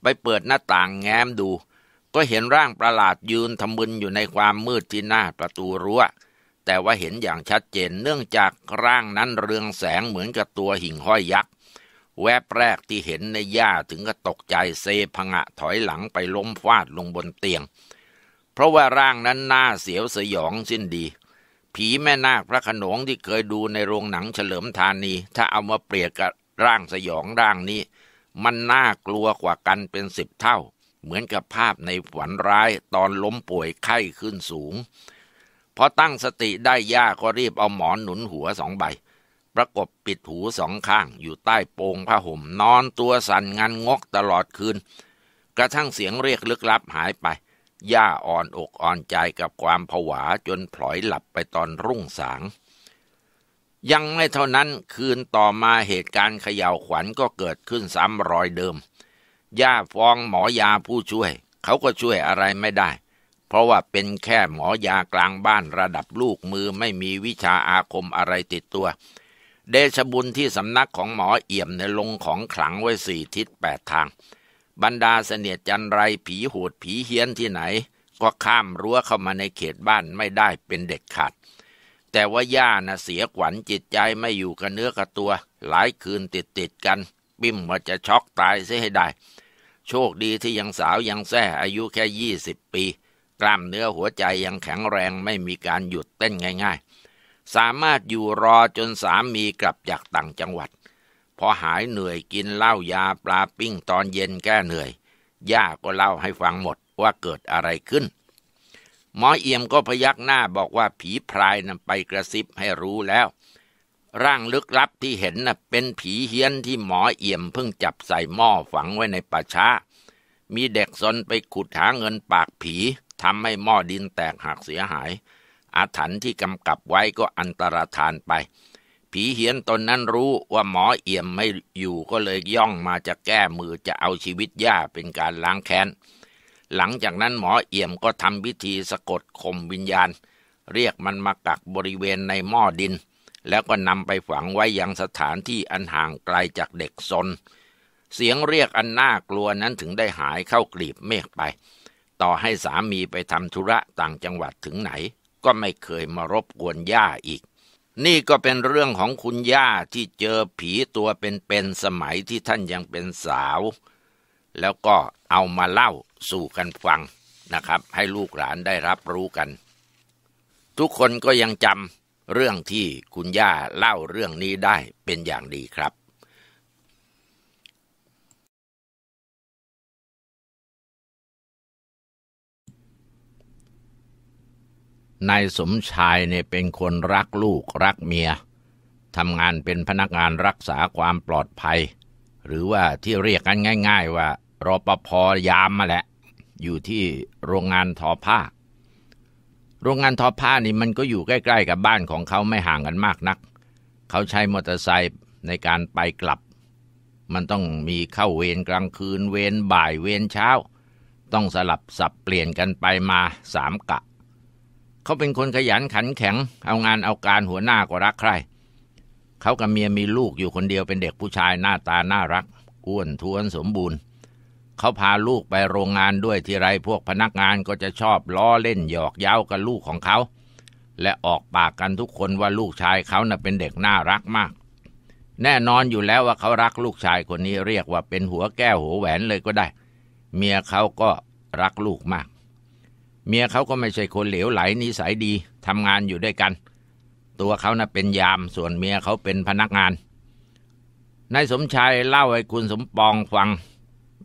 [SPEAKER 1] ไปเปิดหน้าต่างแง้มดู ก็เห็นร่างประหลาดยืนทำบุญอยู่ในความมืดที่หน้าประตูรั้ว แต่ว่าเห็นอย่างชัดเจนเนื่องจากร่างนั้นเรืองแสงเหมือนกับตัวหิ่งห้อยยักษ์แวบแรกที่เห็นในย่าถึงก็ตกใจเซพงะถอยหลังไปล้มฟาดลงบนเตียง เพราะว่าร่างนั้นหน้าเสียวสยองสิ้นดี ผีแม่นาคพระขนงที่เคยดูในโรงหนังเฉลิมธานี ถ้าเอามาเปรียบกับร่างสยองร่างนี้ มันน่ากลัวกว่ากันเป็นสิบเท่า เหมือนกับภาพในฝันร้ายตอนล้มป่วยไข้ขึ้นสูง พอตั้งสติได้ย่าก็รีบเอาหมอนหนุนหัวสองใบประกบปิดหูสองข้างอยู่ใต้โปงผ้าห่ม นอนตัวสั่นงันงกตลอดคืน กระทั่งเสียงเรียกลึกลับหายไป ย่าอ่อนอกอ่อนใจกับความผวาจนพลอยหลับไปตอนรุ่งสาง ยังไม่เท่านั้นคืนต่อมาเหตุการณ์เขย่าวขวัญก็เกิดขึ้นซ้ำรอยเดิม ย่าฟ้องหมอยาผู้ช่วยเขาก็ช่วยอะไรไม่ได้ เพราะว่าเป็นแค่หมอยากลางบ้านระดับลูกมือไม่มีวิชาอาคมอะไรติดตัวเดชบุญที่สำนักของหมอเอี่ยมในลงของขลังไว้สี่ทิศแปดทาง บรรดาเสนียดจันไรผีหูดผีเฮี้ยนที่ไหน ก็ข้ามรั้วเข้ามาในเขตบ้านไม่ได้เป็นเด็กขาด แต่ว่าย่านะ่ะเสียขวัญจิตใจไม่อยู่กับเนื้อกับตัว หลายคืนติดติดกันปิ้มว่าจะช็อกตายเสียให้ได้ โชคดีที่ยังสาวยังแซ่อายุแค่ยี่สิบปี กล้ามเนื้อหัวใจยังแข็งแรงไม่มีการหยุดเต้นง่ายสามารถอยู่รอจนสามีกลับจากต่างจังหวัด พอหายเหนื่อยกินเหล้ายาปลาปิ้งตอนเย็นแก้เหนื่อย ย่าก็เล่าให้ฟังหมดว่าเกิดอะไรขึ้น หมอเอี่ยมก็พยักหน้าบอกว่าผีพรายนำไปกระซิบให้รู้แล้ว ร่างลึกลับที่เห็นน่ะเป็นผีเฮี้ยนที่หมอเอี่ยมเพิ่งจับใส่หม้อฝังไว้ในป่าช้า มีเด็กซนไปขุดหาเงินปากผีทำให้หม้อดินแตกหักเสียหายอาถรรพ์ที่กำกับไว้ก็อันตรธานไป ผีเฮียนตนนั้นรู้ว่าหมอเอี่ยมไม่อยู่ก็เลยย่องมาจะแก้มือจะเอาชีวิตย่าเป็นการล้างแค้น หลังจากนั้นหมอเอี่ยมก็ทำพิธีสะกดข่มวิญญาณ เรียกมันมากักบริเวณในหม้อดิน แล้วก็นำไปฝังไว้ยังสถานที่อันห่างไกลจากเด็กซน เสียงเรียกอันน่ากลัวนั้นถึงได้หายเข้ากลีบเมฆไป ต่อให้สามีไปทำธุระต่างจังหวัดถึงไหนก็ไม่เคยมารบกวนย่าอีก นี่ก็เป็นเรื่องของคุณย่าที่เจอผีตัวเป็นๆสมัยที่ท่านยังเป็นสาว แล้วก็เอามาเล่าสู่กันฟังนะครับ ให้ลูกหลานได้รับรู้กัน ทุกคนก็ยังจำเรื่องที่คุณย่าเล่าเรื่องนี้ได้เป็นอย่างดีครับนายสมชายเนี่ยเป็นคนรักลูกรักเมียทำงานเป็นพนักงานรักษาความปลอดภัย หรือว่าที่เรียกกันง่ายๆว่า รปภยามมาแหละ อยู่ที่โรงงานทอผ้า โรงงานทอผ้านี่มันก็อยู่ใกล้ๆกับบ้านของเขาไม่ห่างกันมากนัก เขาใช้มอเตอร์ไซค์ในการไปกลับ มันต้องมีเข้าเวรกลางคืนเวรบ่ายเวรเช้า ต้องสลับสับเปลี่ยนกันไปมาสามกะเขาเป็นคนขยันขันแข็งเอางานเอาการหัวหน้าก็รักใคร เขากับเมียมีลูกอยู่คนเดียวเป็นเด็กผู้ชายหน้าตาน่ารักอ้วนท้วนสมบูรณ์ เขาพาลูกไปโรงงานด้วยทีไรพวกพนักงานก็จะชอบล้อเล่นหยอกเย้ากับลูกของเขา และออกปากกันทุกคนว่าลูกชายเขานะ่ะเป็นเด็กน่ารักมาก แน่นอนอยู่แล้วว่าเขารักลูกชายคนนี้เรียกว่าเป็นหัวแก้วหัวแหวนเลยก็ได้ เมียเขาก็รักลูกมากเมียเขาก็ไม่ใช่คนเหลวไหล นิสัยดีทำงานอยู่ด้วยกัน ตัวเขานะ่ะเป็นยามส่วนเมียเขาเป็นพนักงานนายสมชายเล่าให้คุณสมปองฟัง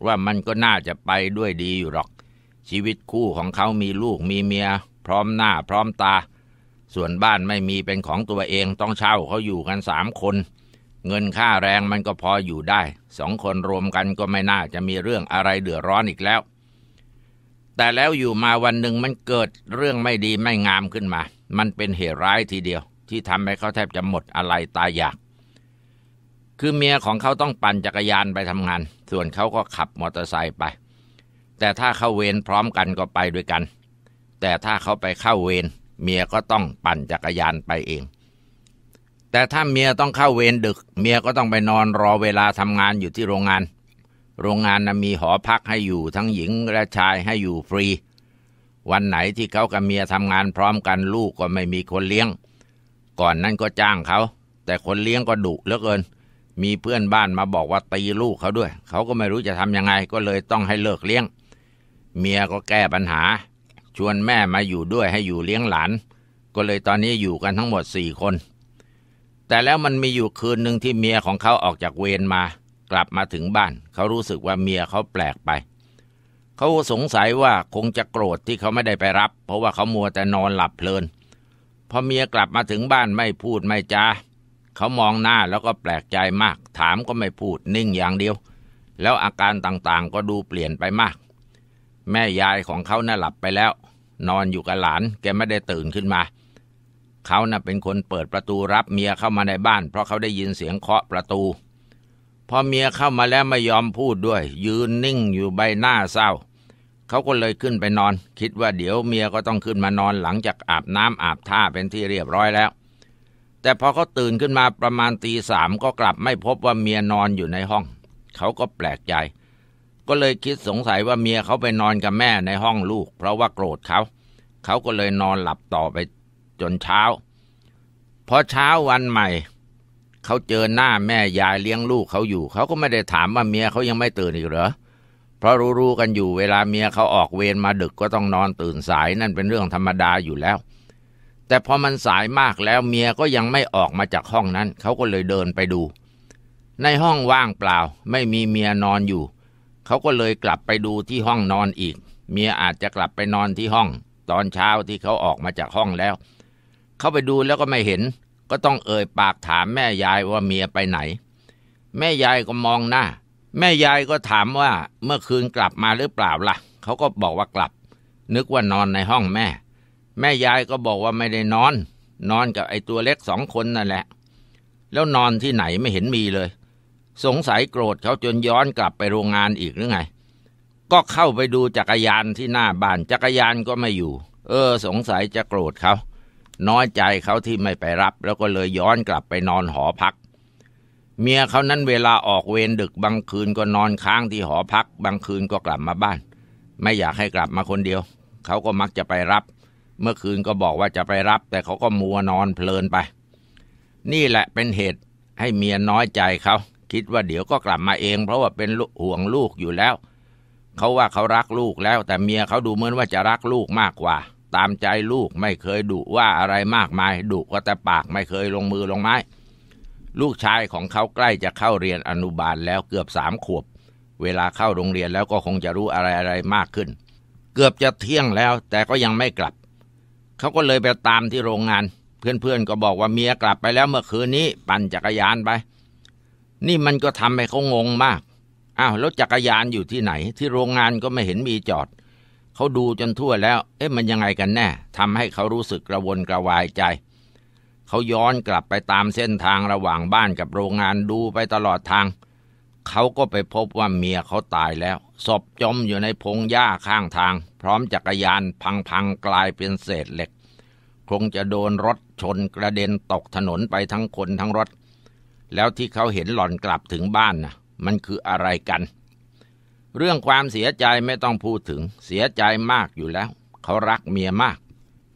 [SPEAKER 1] ว่ามันก็น่าจะไปด้วยดีอยู่หรอก ชีวิตคู่ของเขามีลูกมีเมียพร้อมหน้าพร้อมตา ส่วนบ้านไม่มีเป็นของตัวเองต้องเช่าเขาอยู่กันสามคน เงินค่าแรงมันก็พออยู่ได้สองคนรวมกันก็ไม่น่าจะมีเรื่องอะไรเดือดร้อนอีกแล้วแต่แล้วอยู่มาวันหนึ่งมันเกิดเรื่องไม่ดีไม่งามขึ้นมา มันเป็นเหตุร้ายทีเดียว ที่ทำให้เขาแทบจะหมดอะไรตายอยาก คือเมียของเขาต้องปั่นจักรยานไปทำงาน ส่วนเขาก็ขับมอเตอร์ไซค์ไป แต่ถ้าเข้าเวรพร้อมกันก็ไปด้วยกัน แต่ถ้าเขาไปเข้าเวรเมียก็ต้องปั่นจักรยานไปเอง แต่ถ้าเมียต้องเข้าเวรดึก เมียก็ต้องไปนอนรอเวลาทำงานอยู่ที่โรงงานโรงงานนะมีหอพักให้อยู่ทั้งหญิงและชายให้อยู่ฟรี วันไหนที่เขากับเมียทำงานพร้อมกันลูกก็ไม่มีคนเลี้ยง ก่อนนั้นก็จ้างเขา แต่คนเลี้ยงก็ดุเหลือเกิน มีเพื่อนบ้านมาบอกว่าตีลูกเขาด้วย เขาก็ไม่รู้จะทำยังไงก็เลยต้องให้เลิกเลี้ยง เมียก็แก้ปัญหา ชวนแม่มาอยู่ด้วยให้อยู่เลี้ยงหลาน ก็เลยตอนนี้อยู่กันทั้งหมดสี่คน แต่แล้วมันมีอยู่คืนหนึ่งที่เมียของเขาออกจากเวรมากลับมาถึงบ้าน เขารู้สึกว่าเมียเขาแปลกไป เขาสงสัยว่าคงจะโกรธที่เขาไม่ได้ไปรับ เพราะว่าเขามัวแต่นอนหลับเพลิน พอเมียกลับมาถึงบ้านไม่พูดไม่จาเขามองหน้าแล้วก็แปลกใจมาก ถามก็ไม่พูดนิ่งอย่างเดียว แล้วอาการต่างๆ ก็ดูเปลี่ยนไปมาก แม่ยายของเขาน่ะหลับไปแล้ว นอนอยู่กับหลานแกไม่ได้ตื่นขึ้นมา เขาน่ะเป็นคนเปิดประตูรับเมียเข้ามาในบ้าน เพราะเขาได้ยินเสียงเคาะประตูพอเมียเข้ามาแล้วไม่ยอมพูดด้วย ยืนนิ่งอยู่ใบหน้าเศร้าเขาก็เลยขึ้นไปนอน คิดว่าเดี๋ยวเมียก็ต้องขึ้นมานอนหลังจากอาบน้ำอาบท่าเป็นที่เรียบร้อยแล้ว แต่พอเขาตื่นขึ้นมาประมาณตีสามก็กลับไม่พบว่าเมียนอนอยู่ในห้อง เขาก็แปลกใจ ก็เลยคิดสงสัยว่าเมียเขาไปนอนกับแม่ในห้องลูกเพราะว่าโกรธเขาเขาก็เลยนอนหลับต่อไปจนเช้าพอเช้าวันใหม่เขาเจอหน้าแม่ยายเลี้ยงลูกเขาอยู่ เขาก็ไม่ได้ถามว่าเมียเขายังไม่ตื่นอีกเหรอเพราะรู้ๆกันอยู่เวลาเมียเขาออกเวรมาดึกก็ต้องนอนตื่นสายนั่นเป็นเรื่องธรรมดาอยู่แล้ว แต่พอมันสายมากแล้วเมียก็ยังไม่ออกมาจากห้องนั้น เขาก็เลยเดินไปดู ในห้องว่างเปล่า ไม่มีเมียนอนอยู่ เขาก็เลยกลับไปดูที่ห้องนอนอีก เมียอาจจะกลับไปนอนที่ห้อง ตอนเช้าที่เขาออกมาจากห้องแล้ว เขาไปดูแล้วก็ไม่เห็นก็ต้องเอ่ยปากถามแม่ยายว่าเมียไปไหน แม่ยายก็มองหน้า แม่ยายก็ถามว่าเมื่อคืนกลับมาหรือเปล่าล่ะ เขาก็บอกว่ากลับ นึกว่านอนในห้องแม่ แม่ยายก็บอกว่าไม่ได้นอน นอนกับไอ้ตัวเล็กสองคนนั่นแหละ แล้วนอนที่ไหนไม่เห็นมีเลย สงสัยโกรธเขาจนย้อนกลับไปโรงงานอีกหรือไง ก็เข้าไปดูจักรยานที่หน้าบ้าน จักรยานก็ไม่อยู่ เออ สงสัยจะโกรธเขาน้อยใจเขาที่ไม่ไปรับ แล้วก็เลยย้อนกลับไปนอนหอพัก เมียเขานั้นเวลาออกเวรดึกบางคืนก็นอนค้างที่หอพัก บางคืนก็กลับมาบ้าน ไม่อยากให้กลับมาคนเดียว เขาก็มักจะไปรับ เมื่อคืนก็บอกว่าจะไปรับ แต่เขาก็มัวนอนเพลินไป นี่แหละเป็นเหตุให้เมียน้อยใจเขา คิดว่าเดี๋ยวก็กลับมาเอง เพราะว่าเป็นห่วงลูกอยู่แล้ว เขาว่าเขารักลูกแล้ว แต่เมียเขาดูเหมือนว่าจะรักลูกมากกว่าตามใจลูกไม่เคยดุว่าอะไรมากมายดุก็แต่ปากไม่เคยลงมือลงไม้ลูกชายของเขาใกล้จะเข้าเรียนอนุบาลแล้วเกือบสามขวบ เวลาเข้าโรงเรียนแล้วก็คงจะรู้อะไรอะไรมากขึ้น เกือบจะเที่ยงแล้วแต่ก็ยังไม่กลับ เขาก็เลยไปตามที่โรงงาน เพื่อนๆก็บอกว่าเมียกลับไปแล้ว เมื่อคืนนี้ปั่นจักรยานไปนี่มันก็ทำให้เขางงมากอ้าวแล้วจักรยานอยู่ที่ไหน ที่โรงงานก็ไม่เห็นมีจอดเขาดูจนทั่วแล้ว เอ๊ะ มันยังไงกันแน่ ทำให้เขารู้สึกกระวนกระวายใจ เขาย้อนกลับไปตามเส้นทางระหว่างบ้านกับโรงงานดูไปตลอดทาง เขาก็ไปพบว่าเมียเขาตายแล้วศพจมอยู่ในพงหญ้าข้างทาง พร้อมจักรยานพังๆกลายเป็นเศษเหล็ก คงจะโดนรถชนกระเด็นตกถนนไปทั้งคนทั้งรถ แล้วที่เขาเห็นหล่อนกลับถึงบ้านน่ะ มันคืออะไรกันเรื่องความเสียใจไม่ต้องพูดถึง เสียใจมากอยู่แล้ว เขารักเมียมาก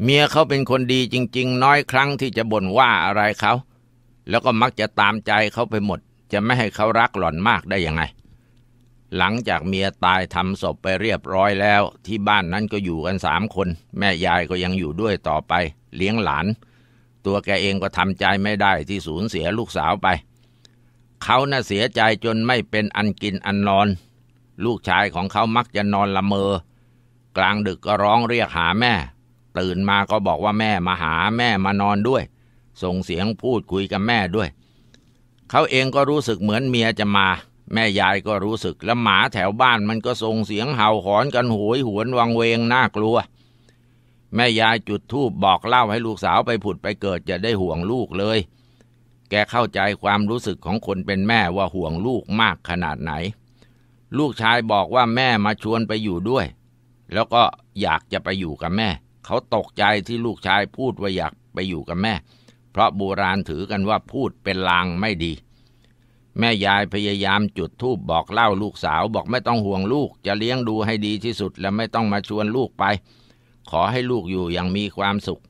[SPEAKER 1] เมียเขาเป็นคนดีจริง ๆ น้อยครั้งที่จะบ่นว่าอะไรเขา แล้วก็มักจะตามใจเขาไปหมด จะไม่ให้เขารักหล่อนมากได้ยังไง หลังจากเมียตายทำศพไปเรียบร้อยแล้ว ที่บ้านนั้นก็อยู่กันสามคน แม่ยายก็ยังอยู่ด้วยต่อไป เลี้ยงหลาน ตัวแกเองก็ทำใจไม่ได้ที่สูญเสียลูกสาวไป เขาน่ะเสียใจจนไม่เป็นอันกินอันนอนลูกชายของเขามักจะนอนละเมอ กลางดึกก็ร้องเรียกหาแม่ ตื่นมาก็บอกว่าแม่มาหาแม่มานอนด้วย ส่งเสียงพูดคุยกับแม่ด้วย เขาเองก็รู้สึกเหมือนเมียจะมา แม่ยายก็รู้สึกแล้วหมาแถวบ้านมันก็ส่งเสียงเห่าหอนกันหวยหวนวังเวงน่ากลัว แม่ยายจุดธูปบอกเล่าให้ลูกสาวไปผุดไปเกิดจะได้ห่วงลูกเลย แกเข้าใจความรู้สึกของคนเป็นแม่ว่าห่วงลูกมากขนาดไหนลูกชายบอกว่าแม่มาชวนไปอยู่ด้วย แล้วก็อยากจะไปอยู่กับแม่ เขาตกใจที่ลูกชายพูดว่าอยากไปอยู่กับแม่ เพราะโบราณถือกันว่าพูดเป็นลางไม่ดี แม่ยายพยายามจุดธูปบอกเล่าลูกสาวบอกไม่ต้องห่วงลูก จะเลี้ยงดูให้ดีที่สุดและไม่ต้องมาชวนลูกไป ขอให้ลูกอยู่อย่างมีความสุข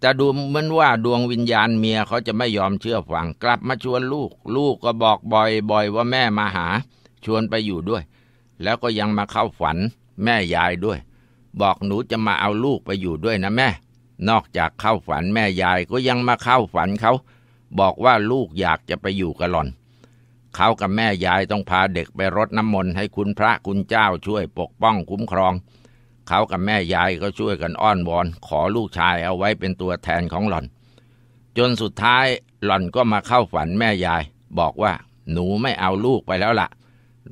[SPEAKER 1] แต่ดูเหมือนว่าดวงวิญญาณเมียเขาจะไม่ยอมเชื่อฟังกลับมาชวนลูก ลูกก็บอกบ่อยๆว่าแม่มาหาวนไปอยู่ด้วย แล้วก็ยังมาเข้าฝันแม่ยายด้วย บอกหนูจะมาเอาลูกไปอยู่ด้วยนะแม่ นอกจากเข้าฝันแม่ยาย ก็ยังมาเข้าฝันเขา บอกว่าลูกอยากจะไปอยู่กับหล่อน เขากับแม่ยายต้องพาเด็กไปรดน้ำมนต์ให้คุณพระคุณเจ้าช่วยปกป้องคุ้มครอง เขากับแม่ยายก็ช่วยกันอ้อนวอน ขอลูกชายเอาไว้เป็นตัวแทนของหล่อน จนสุดท้ายหล่อนก็มาเข้าฝันแม่ยาย บอกว่าหนูไม่เอาลูกไปแล้วละ่ะ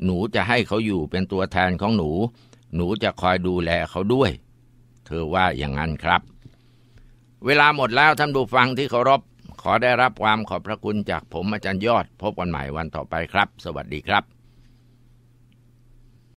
[SPEAKER 1] หนูจะให้เขาอยู่เป็นตัวแทนของหนู หนูจะคอยดูแลเขาด้วย เธอว่าอย่างนั้นครับ เวลาหมดแล้วท่านผู้ฟังที่เคารพ ขอได้รับความขอบพระคุณจากผมอาจารย์ยอด พบกันใหม่วันต่อไปครับ สวัสดีครับ